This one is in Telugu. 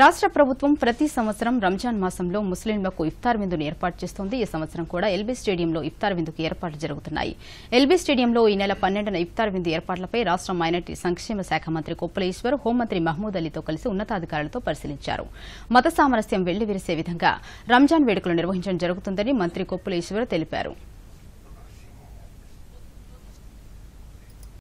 రాష్ట్ర ప్రభుత్వం ప్రతి సంవత్సరం రంజాన్ మాసంలో ముస్లింలకు ఇఫ్తార్ విందును ఏర్పాటు చేస్తోంది ఈ సంవత్సరం కూడా ఎల్బీ స్టేడియంలో ఇఫ్తార్ విందుకు ఏర్పాట్లు జరుగుతున్నాయి ఎల్బీ స్టేడియంలో ఈ నెల పన్నెండున ఇఫ్తార్ విందు ఏర్పాట్లపై రాష్ట్ర మైనార్టీ సంక్షేమ శాఖ మంత్రి ఈశ్వర్ హోంమంత్రి మహమూద్ అలీతో కలిసి ఉన్నతాధికారులతో పరిశీలించారు మత సామరస్యం వెల్లివిరిసే విధంగా రంజాన్ వేడుకలు నిర్వహించడం జరుగుతుందని మంత్రి ఈశ్వర్ తెలిపారు